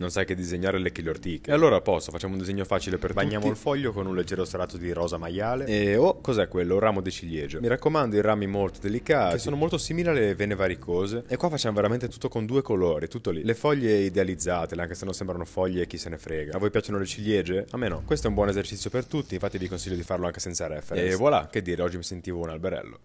non sai che disegnare le killer tick. E allora a posto, facciamo un disegno facile per Bagniamo tutti. il foglio con un leggero strato di rosa maiale. E oh, cos'è quello? Un ramo di ciliegio. Mi raccomando, i rami molto delicati, che sono molto simili alle vene varicose. E qua facciamo veramente tutto con due colori, tutto lì. Le foglie idealizzate, anche se non sembrano foglie, chi se ne frega. A voi piacciono le ciliegie? A me no. Questo è un buon esercizio per tutti, infatti vi consiglio di farlo anche senza reference. E voilà, che dire, oggi mi sentivo un alberello.